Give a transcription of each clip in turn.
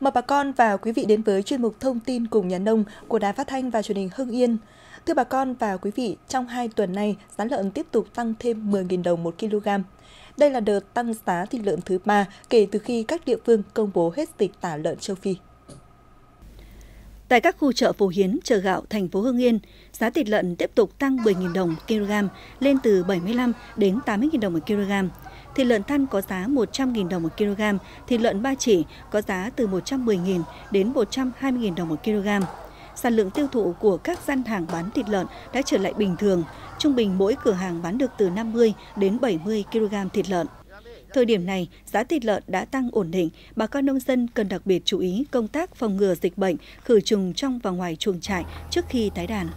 Mời bà con và quý vị đến với chuyên mục thông tin cùng nhà nông của Đài Phát Thanh và truyền hình Hưng Yên. Thưa bà con và quý vị, trong 2 tuần nay, giá lợn tiếp tục tăng thêm 10.000 đồng 1 kg. Đây là đợt tăng giá thịt lợn thứ 3 kể từ khi các địa phương công bố hết dịch tả lợn châu Phi. Tại các khu chợ Phổ Hiến, chợ gạo thành phố Hưng Yên, giá thịt lợn tiếp tục tăng 10.000 đồng kg lên từ 75 đến 80.000 đồng một kg thịt lợn thăn có giá 100.000 đồng một kg, thịt lợn ba chỉ có giá từ 110.000 đến 120.000 đồng một kg. Sản lượng tiêu thụ của các gian hàng bán thịt lợn đã trở lại bình thường, trung bình mỗi cửa hàng bán được từ 50 đến 70 kg thịt lợn. Thời điểm này, giá thịt lợn đã tăng ổn định, bà con nông dân cần đặc biệt chú ý công tác phòng ngừa dịch bệnh, khử trùng trong và ngoài chuồng trại trước khi tái đàn.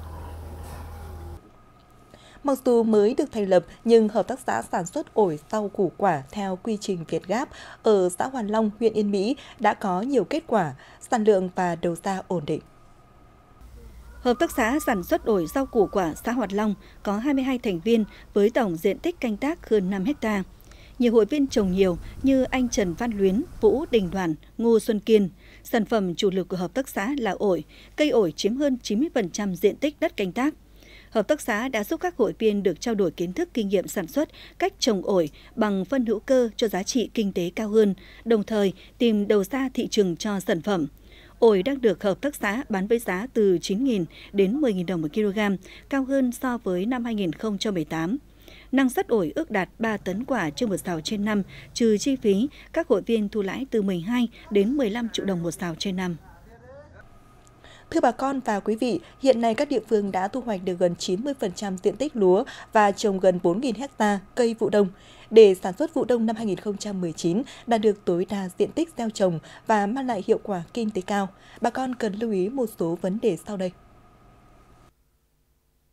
Mặc dù mới được thành lập nhưng hợp tác xã sản xuất ổi rau củ quả theo quy trình Việt Gáp ở xã Hoàn Long, huyện Yên Mỹ đã có nhiều kết quả, sản lượng và đầu ra ổn định. Hợp tác xã sản xuất ổi rau củ quả xã Hoạt Long có 22 thành viên với tổng diện tích canh tác hơn 5 ha. Nhiều hội viên trồng nhiều như anh Trần Văn Luyến, Vũ Đình Đoàn, Ngô Xuân Kiên. Sản phẩm chủ lực của hợp tác xã là ổi, cây ổi chiếm hơn 90% diện tích đất canh tác hợp tác xã đã giúp các hội viên được trao đổi kiến thức kinh nghiệm sản xuất, cách trồng ổi bằng phân hữu cơ cho giá trị kinh tế cao hơn, đồng thời tìm đầu ra thị trường cho sản phẩm. Ổi đang được hợp tác xã bán với giá từ 9.000 đến 10.000 đồng một kg, cao hơn so với năm 2018 năng suất ổi ước đạt 3 tấn quả trên một sào trên năm, trừ chi phí, các hội viên thu lãi từ 12 đến 15 triệu đồng một sào trên năm. Thưa bà con và quý vị, hiện nay các địa phương đã thu hoạch được gần 90% diện tích lúa và trồng gần 4.000 hecta cây vụ đông. Để sản xuất vụ đông năm 2019 đạt được tối đa diện tích gieo trồng và mang lại hiệu quả kinh tế cao, bà con cần lưu ý một số vấn đề sau đây.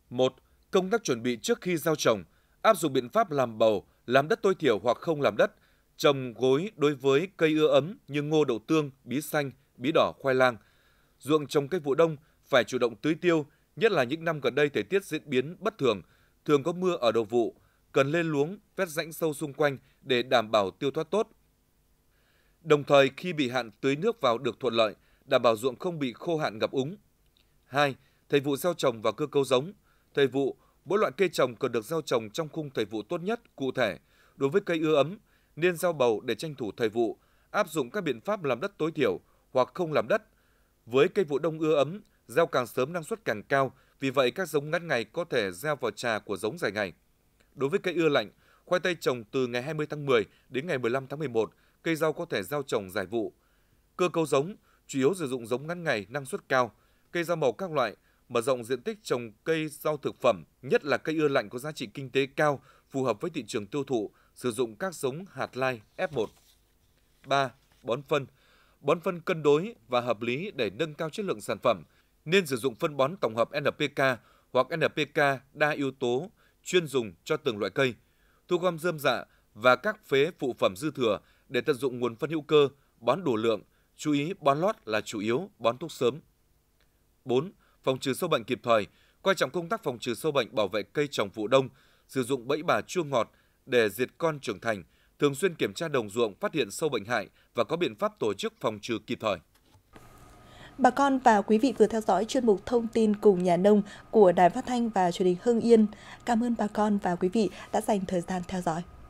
1. Công tác chuẩn bị trước khi gieo trồng, áp dụng biện pháp làm bầu, làm đất tối thiểu hoặc không làm đất, trồng gối đối với cây ưa ấm như ngô đậu tương, bí xanh, bí đỏ, khoai lang – ruộng trồng cây vụ đông phải chủ động tưới tiêu, nhất là những năm gần đây thời tiết diễn biến bất thường, thường có mưa ở đầu vụ, cần lên luống, vét rãnh sâu xung quanh để đảm bảo tiêu thoát tốt. Đồng thời khi bị hạn tưới nước vào được thuận lợi, đảm bảo ruộng không bị khô hạn ngập úng. 2. Thời vụ gieo trồng và cơ cấu giống. Thời vụ, mỗi loại cây trồng cần được gieo trồng trong khung thời vụ tốt nhất, cụ thể. Đối với cây ưa ấm, nên gieo bầu để tranh thủ thời vụ, áp dụng các biện pháp làm đất tối thiểu hoặc không làm đất với cây vụ đông ưa ấm, gieo càng sớm năng suất càng cao, vì vậy các giống ngắn ngày có thể gieo vào trà của giống dài ngày. Đối với cây ưa lạnh, khoai tây trồng từ ngày 20 tháng 10 đến ngày 15 tháng 11, cây rau có thể gieo trồng dài vụ. Cơ cấu giống chủ yếu sử dụng giống ngắn ngày năng suất cao, cây rau màu các loại, mở rộng diện tích trồng cây rau thực phẩm, nhất là cây ưa lạnh có giá trị kinh tế cao, phù hợp với thị trường tiêu thụ, sử dụng các giống hạt lai F1. 3. Bón phân – bón phân cân đối và hợp lý để nâng cao chất lượng sản phẩm, nên sử dụng phân bón tổng hợp NPK hoặc NPK đa yếu tố chuyên dùng cho từng loại cây, thu gom dơm dạ và các phế phụ phẩm dư thừa để tận dụng nguồn phân hữu cơ, bón đủ lượng, chú ý bón lót là chủ yếu, bón thuốc sớm. 4. Phòng trừ sâu bệnh kịp thời, coi trọng công tác phòng trừ sâu bệnh bảo vệ cây trồng vụ đông, sử dụng bẫy bà chua ngọt để diệt con trưởng thành – thường xuyên kiểm tra đồng ruộng phát hiện sâu bệnh hại và có biện pháp tổ chức phòng trừ kịp thời. Bà con và quý vị vừa theo dõi chuyên mục thông tin cùng nhà nông của Đài Phát Thanh và truyền hình Hưng Yên. Cảm ơn bà con và quý vị đã dành thời gian theo dõi.